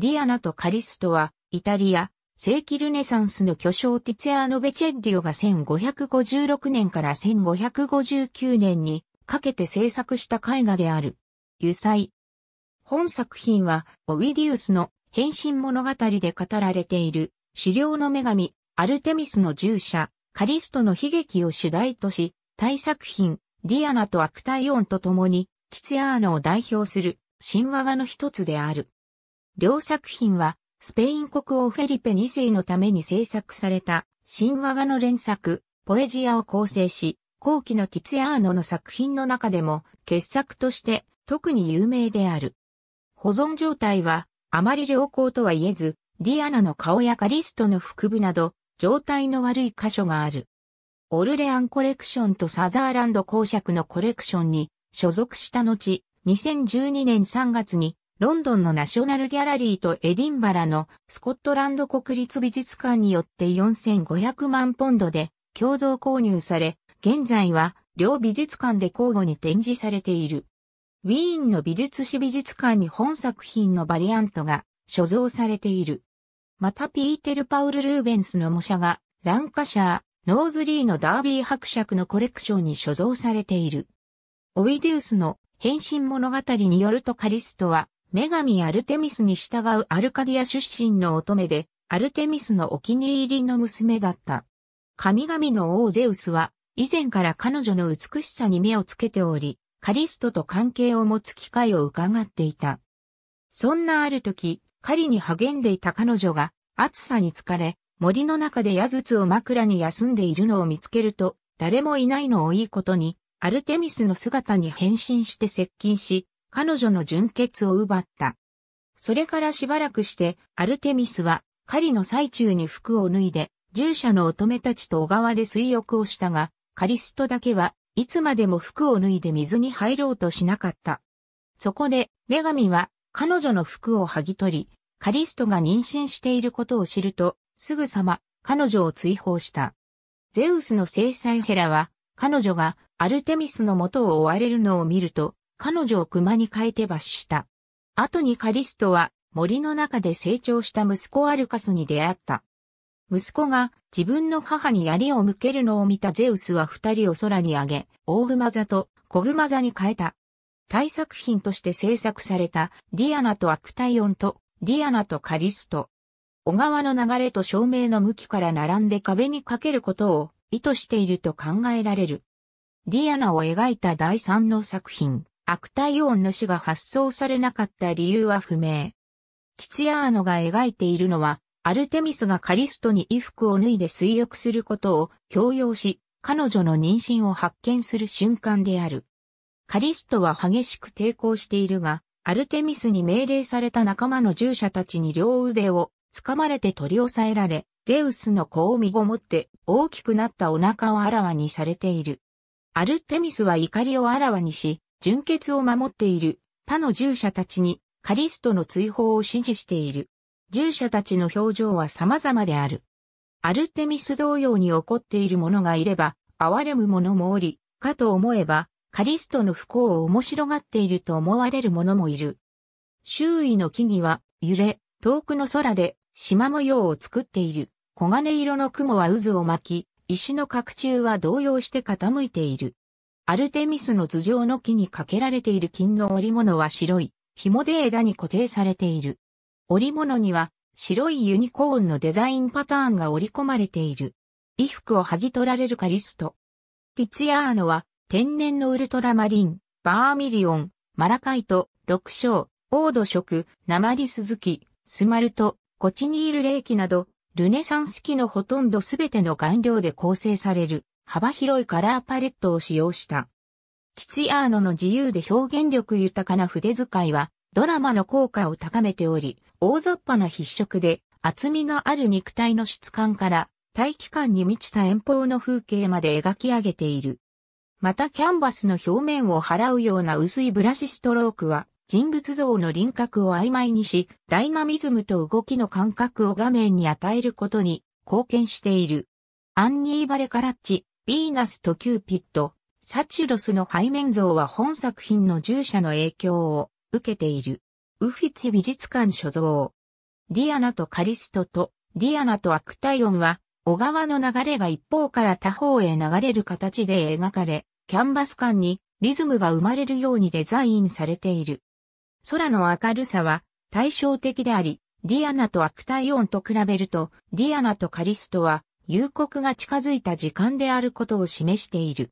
ディアナとカリストは、イタリア、世紀ルネサンスの巨匠ティツェアノ・ベチェッリオが1556年から1559年にかけて制作した絵画である。油彩。本作品は、オビディウスの変身物語で語られている、狩猟の女神、アルテミスの従者、カリストの悲劇を主題とし、大作品、ディアナとアクタイオンと共に、ティツェアーノを代表する神話画の一つである。両作品は、スペイン国王フェリペ2世のために制作された、神話画の連作、ポエジアを構成し、後期のティツヤーノの作品の中でも、傑作として特に有名である。保存状態は、あまり良好とは言えず、ディアナの顔やカリストの腹部など、状態の悪い箇所がある。オルレアンコレクションとサザーランド公爵のコレクションに所属した後、2012年3月にロンドンのナショナルギャラリーとエディンバラのスコットランド国立美術館によって4500万ポンドで共同購入され、現在は両美術館で交互に展示されている。ウィーンの美術史美術館に本作品のバリアントが所蔵されている。またピーテル・パウル・ルーベンスの模写がランカシャー、ノーズリーのダービー伯爵のコレクションに所蔵されている。オイデウスの変身物語によるとカリストは女神アルテミスに従うアルカディア出身の乙女で、アルテミスのお気に入りの娘だった。神々の王ゼウスは、以前から彼女の美しさに目をつけており、カリストと関係を持つ機会を伺っていた。そんなある時、狩りに励んでいた彼女が、暑さに疲れ、森の中で矢筒を枕に休んでいるのを見つけると、誰もいないのをいいことに、アルテミスの姿に変身して接近し、彼女の純血を奪った。それからしばらくして、アルテミスは、狩りの最中に服を脱いで、従者の乙女たちと小川で水浴をしたが、カリストだけはいつまでも服を脱いで水に入ろうとしなかった。そこで、女神は彼女の服を剥ぎ取り、カリストが妊娠していることを知ると、すぐさま彼女を追放した。ゼウスの制裁ヘラは、彼女がアルテミスの元を追われるのを見ると、彼女を熊に変えて罰した。後にカリストは森の中で成長した息子アルカスに出会った。息子が自分の母に槍を向けるのを見たゼウスは二人を空に上げ、大熊座と小熊座に変えた。大作品として制作されたディアナとアクタイオンとディアナとカリスト。小川の流れと照明の向きから並んで壁にかけることを意図していると考えられる。ディアナを描いた第三の作品。悪オ音の死が発送されなかった理由は不明。キツヤーノが描いているのは、アルテミスがカリストに衣服を脱いで水浴することを強要し、彼女の妊娠を発見する瞬間である。カリストは激しく抵抗しているが、アルテミスに命令された仲間の従者たちに両腕を掴まれて取り押さえられ、ゼウスの子を身ごもって大きくなったお腹をあらわにされている。アルテミスは怒りをあらわにし、純潔を守っている他の従者たちにカリストの追放を支持している。従者たちの表情は様々である。アルテミス同様に怒っている者がいれば、哀れむ者もおり、かと思えば、カリストの不幸を面白がっていると思われる者もいる。周囲の木々は揺れ、遠くの空で縞模様を作っている。黄金色の雲は渦を巻き、石の角柱は動揺して傾いている。アルテミスの頭上の木にかけられている金の織物は白い、紐で枝に固定されている。織物には白いユニコーンのデザインパターンが織り込まれている。衣服を剥ぎ取られるカリスト。ティツヤーノは天然のウルトラマリン、バーミリオン、マラカイト、六章、オード色、鉛鈴木、スマルト、コチニール霊気など、ルネサンス期のほとんどすべての顔料で構成される。幅広いカラーパレットを使用した。キツィアーノの自由で表現力豊かな筆使いは、ドラマの効果を高めており、大雑把な筆触で、厚みのある肉体の質感から、大気感に満ちた遠方の風景まで描き上げている。またキャンバスの表面を払うような薄いブラシストロークは、人物像の輪郭を曖昧にし、ダイナミズムと動きの感覚を画面に与えることに貢献している。アンニー・バレカラッチ、ヴィーナスとキューピッド、サチュロスの背面像は本作品の従者の影響を受けている。ウフィツィ美術館所蔵。ディアナとカリストとディアナとアクタイオンは小川の流れが一方から他方へ流れる形で描かれ、キャンバス感にリズムが生まれるようにデザインされている。空の明るさは対照的であり、ディアナとアクタイオンと比べると、ディアナとカリストは夕刻が近づいた時間であることを示している。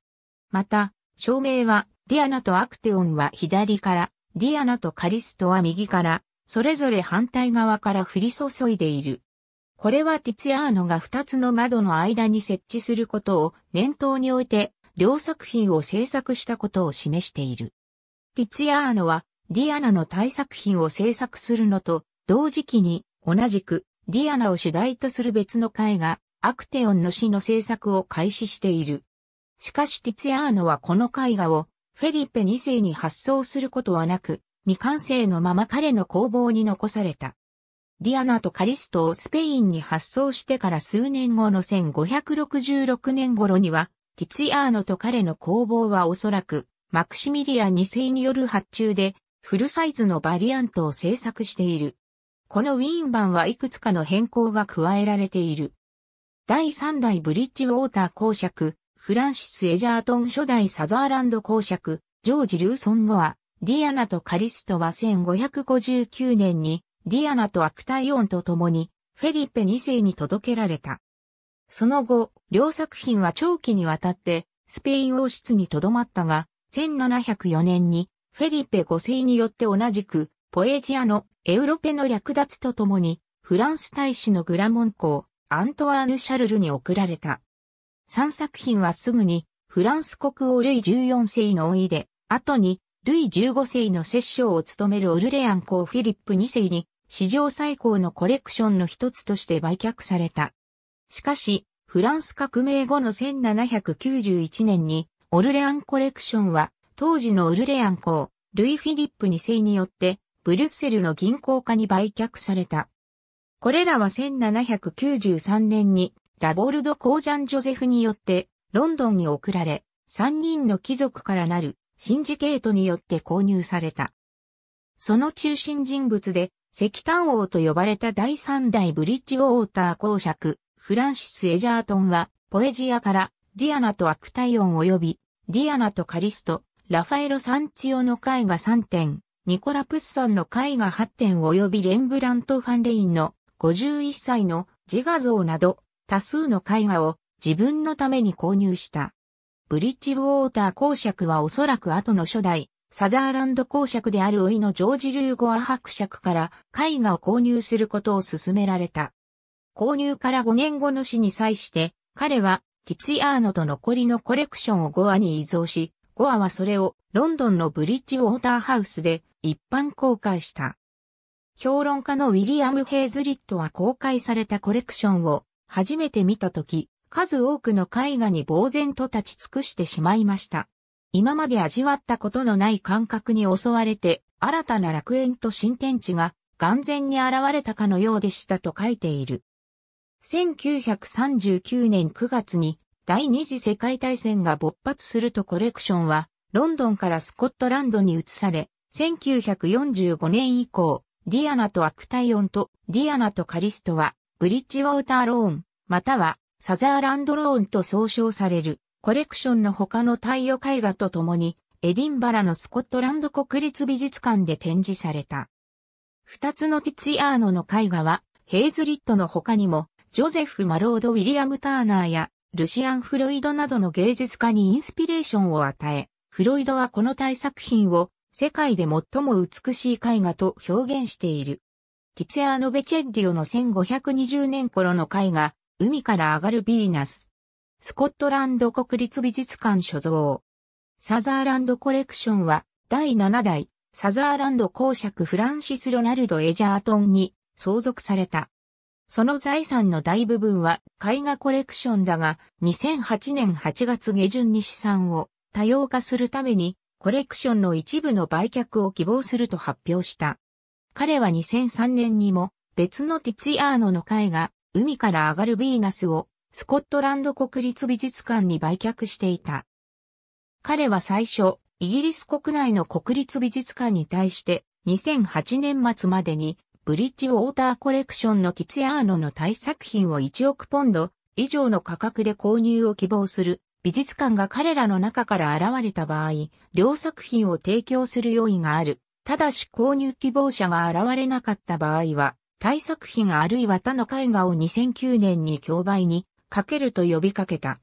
また、照明は、ディアナとアクテオンは左から、ディアナとカリストは右から、それぞれ反対側から降り注いでいる。これはティツィアーノが2つの窓の間に設置することを念頭において、両作品を制作したことを示している。ティツィアーノは、ディアナの大作品を制作するのと、同時期に、同じく、ディアナを主題とする別の絵画、アクテオンの詩の制作を開始している。しかしティツィアーノはこの絵画をフェリペ2世に発送することはなく、未完成のまま彼の工房に残された。ディアナとカリストをスペインに発送してから数年後の1566年頃には、ティツィアーノと彼の工房はおそらく、マクシミリア2世による発注で、フルサイズのバリアントを制作している。このウィーン版はいくつかの変更が加えられている。第3代ブリッジウォーター公爵、フランシス・エジャートン初代サザーランド公爵、ジョージ・ルーソン後は、ディアナとカリストは1559年に、ディアナとアクタイオンと共に、フェリペ2世に届けられた。その後、両作品は長期にわたって、スペイン王室に留まったが、1704年に、フェリペ5世によって同じく、ポエジアのエウロペの略奪とともに、フランス大使のグラモン公、アントワーヌ・シャルルに贈られた。3作品はすぐに、フランス国王ルイ14世の老いで、後に、ルイ15世の摂政を務めるオルレアン公フィリップ2世に、史上最高のコレクションの一つとして売却された。しかし、フランス革命後の1791年に、オルレアンコレクションは、当時のオルレアン公、ルイ・フィリップ2世によって、ブリュッセルの銀行家に売却された。これらは1793年にラボルド・コージャン・ジョゼフによってロンドンに送られ、3人の貴族からなるシンジケートによって購入された。その中心人物で石炭王と呼ばれた第3代ブリッジウォーター公爵、フランシス・エジャートンは、ポエジアからディアナとアクタイオン及び、ディアナとカリスト、ラファエロ・サンチオの絵画3点、ニコラ・プッサンの絵画8点及びレンブラント・ファンレインの51歳の自画像など多数の絵画を自分のために購入した。ブリッジウォーター公爵はおそらく後の初代、サザーランド公爵であるいのジョージ・ルーゴア伯爵から絵画を購入することを勧められた。購入から5年後の死に際して、彼はキツィアーノと残りのコレクションをゴアに依存し、ゴアはそれをロンドンのブリッジウォーターハウスで一般公開した。評論家のウィリアム・ヘイズリットは公開されたコレクションを初めて見たとき、数多くの絵画に呆然と立ち尽くしてしまいました。今まで味わったことのない感覚に襲われて、新たな楽園と新天地が眼前に現れたかのようでしたと書いている。1939年9月に第二次世界大戦が勃発するとコレクションはロンドンからスコットランドに移され、1945年以降、ディアナとアクタイオンとディアナとカリストは、ブリッジウォーターローン、またはサザーランドローンと総称される、コレクションの他の太陽絵画とともに、エディンバラのスコットランド国立美術館で展示された。二つのティツィアーノの絵画は、ヘイズリットの他にも、ジョゼフ・マロード・ウィリアム・ターナーや、ルシアン・フロイドなどの芸術家にインスピレーションを与え、フロイドはこの大作品を世界で最も美しい絵画と表現している。ティツェアーノ・ベチェッリオの1520年頃の絵画、海から上がるヴィーナス。スコットランド国立美術館所蔵。サザーランドコレクションは、第7代、サザーランド公爵フランシス・ロナルド・エジャートンに相続された。その財産の大部分は絵画コレクションだが、2008年8月下旬に資産を多様化するためにコレクションの一部の売却を希望すると発表した。彼は2003年にも別のティチアーノの絵が海から上がるヴィーナスをスコットランド国立美術館に売却していた。彼は最初、イギリス国内の国立美術館に対して2008年末までにブリッジウォーターコレクションのティツィアーノの大作品を1億ポンド以上の価格で購入を希望する美術館が彼らの中から現れた場合、両作品を提供する用意がある。ただし購入希望者が現れなかった場合は、対作品あるいは他の絵画を2009年に競売にかけると呼びかけた。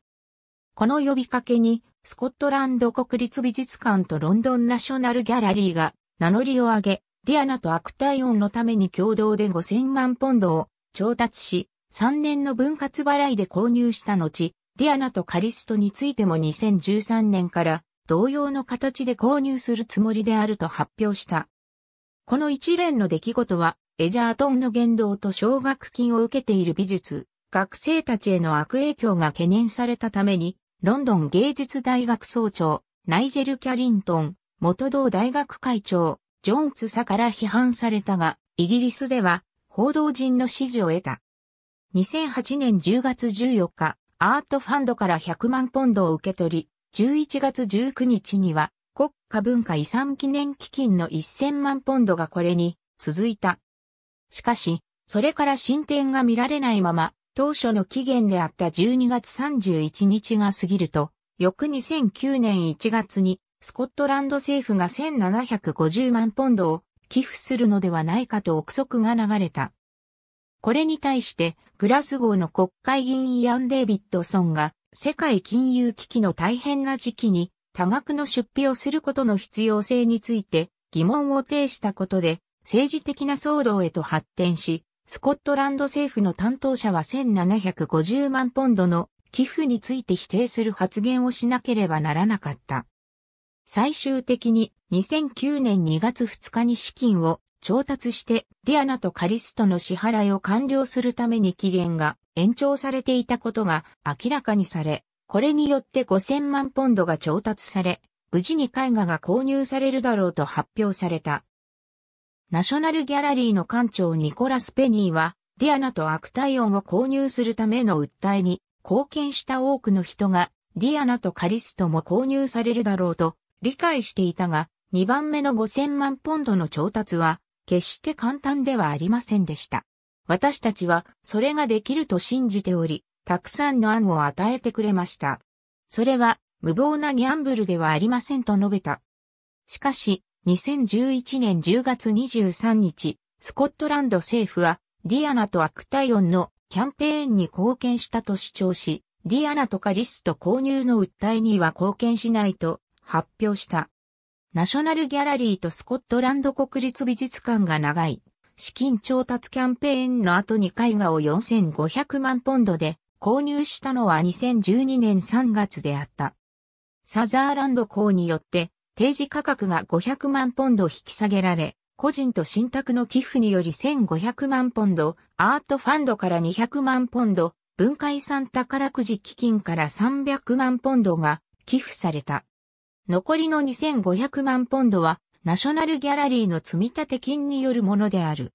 この呼びかけに、スコットランド国立美術館とロンドンナショナルギャラリーが名乗りを上げ、ディアナとアクタイオンのために共同で5000万ポンドを調達し、3年の分割払いで購入した後、ディアナとカリストについても2013年から同様の形で購入するつもりであると発表した。この一連の出来事は、エジャートンの言動と奨学金を受けている美術、学生たちへの悪影響が懸念されたために、ロンドン芸術大学総長、ナイジェル・キャリントン、元同大学会長、ジョン・ツサから批判されたが、イギリスでは報道陣の支持を得た。2008年10月14日、アートファンドから100万ポンドを受け取り、11月19日には国家文化遺産記念基金の1000万ポンドがこれに続いた。しかし、それから進展が見られないまま、当初の期限であった12月31日が過ぎると、翌2009年1月にスコットランド政府が1750万ポンドを寄付するのではないかと憶測が流れた。これに対して、グラスゴーの国会議員イアン・デイビッドソンが、世界金融危機の大変な時期に、多額の出費をすることの必要性について疑問を呈したことで、政治的な騒動へと発展し、スコットランド政府の担当者は1750万ポンドの寄付について否定する発言をしなければならなかった。最終的に2009年2月2日に資金を調達して、ディアナとカリストの支払いを完了するために期限が延長されていたことが明らかにされ、これによって5000万ポンドが調達され、無事に絵画が購入されるだろうと発表された。ナショナルギャラリーの館長ニコラス・ペニーは、ディアナとアクタイオンを購入するための訴えに貢献した多くの人が、ディアナとカリストも購入されるだろうと理解していたが、2番目の5000万ポンドの調達は決して簡単ではありませんでした。私たちはそれができると信じており、たくさんの案を与えてくれました。それは無謀なギャンブルではありませんと述べた。しかし、2011年10月23日、スコットランド政府は、ディアナとアクタイオンのキャンペーンに貢献したと主張し、ディアナとかリスト購入の訴えには貢献しないと発表した。ナショナルギャラリーとスコットランド国立美術館が長い、資金調達キャンペーンの後に絵画を4500万ポンドで購入したのは2012年3月であった。サザーランド校によって提示価格が500万ポンド引き下げられ、個人と信託の寄付により1500万ポンド、アートファンドから200万ポンド、文化遺産宝くじ基金から300万ポンドが寄付された。残りの2500万ポンドは、ナショナルギャラリーの積立金によるものである。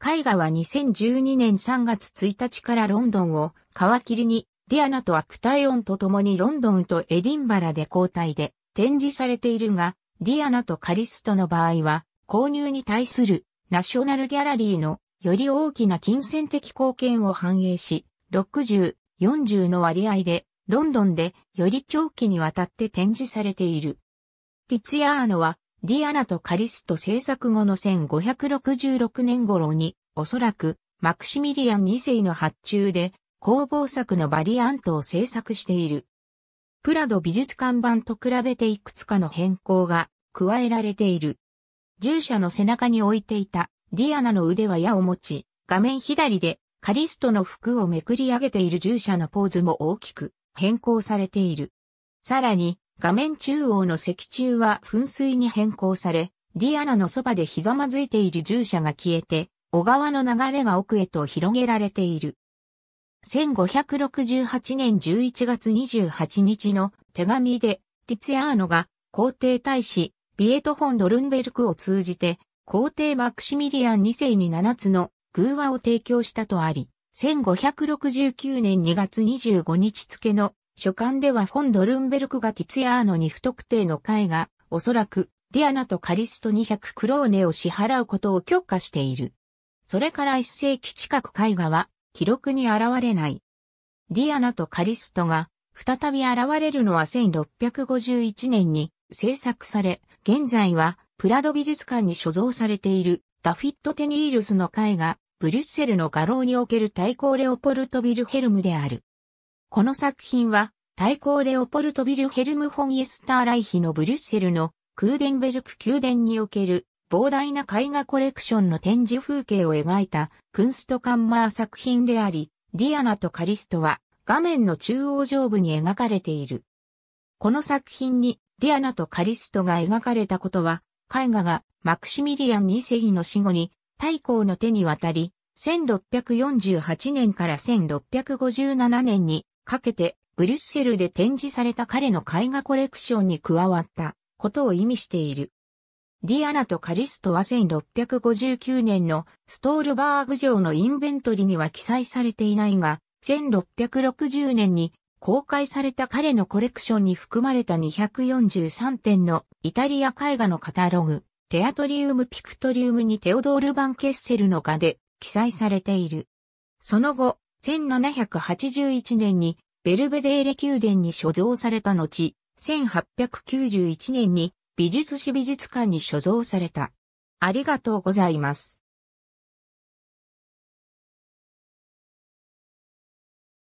絵画は2012年3月1日からロンドンを皮切りに、ディアナとアクタイオンと共にロンドンとエディンバラで交代で展示されているが、ディアナとカリストの場合は、購入に対するナショナルギャラリーのより大きな金銭的貢献を反映し、60、40の割合でロンドンでより長期にわたって展示されている。ティツヤーノは、ディアナとカリスト制作後の1566年頃に、おそらく、マクシミリアン2世の発注で、工房作のバリアントを制作している。プラド美術館版と比べていくつかの変更が加えられている。従者の背中に置いていたディアナの腕は矢を持ち、画面左でカリストの服をめくり上げている従者のポーズも大きく変更されている。さらに、画面中央の石柱は噴水に変更され、ディアナのそばでひざまずいている従者が消えて、小川の流れが奥へと広げられている。1568年11月28日の手紙で、ティツヤーノが皇帝大使、ビエト・フォン・ドルンベルクを通じて、皇帝マクシミリアン2世に7つの偶話を提供したとあり、1569年2月25日付の書簡ではフォン・ドルンベルクがティツヤーノに不特定の会が、おそらくディアナとカリスト200クローネを支払うことを許可している。それから一世紀近く絵画は記録に現れない。ディアナとカリストが再び現れるのは1651年に制作され、現在はプラド美術館に所蔵されているダフィット・テニールスの絵画ブリュッセルの画廊における対抗レオポルト・ビルヘルムである。この作品は、対抗レオポルト・ビルヘルム・フォン・イエスター・ライヒのブリュッセルのクーデンベルク宮殿における膨大な絵画コレクションの展示風景を描いたクンストカンマー作品であり、ディアナとカリストは画面の中央上部に描かれている。この作品にディアナとカリストが描かれたことは、絵画がマクシミリアン2世の死後に大公の手に渡り、1648年から1657年にかけてブリュッセルで展示された彼の絵画コレクションに加わったことを意味している。ディアナとカリストは1659年のストールバーグ城のインベントリには記載されていないが、1660年に公開された彼のコレクションに含まれた243点のイタリア絵画のカタログ、テアトリウム・ピクトリウムにテオドール・バン・ケッセルの画で記載されている。その後、1781年にベルベデーレ宮殿に所蔵された後、1891年に美術史美術館に所蔵された。ありがとうございます。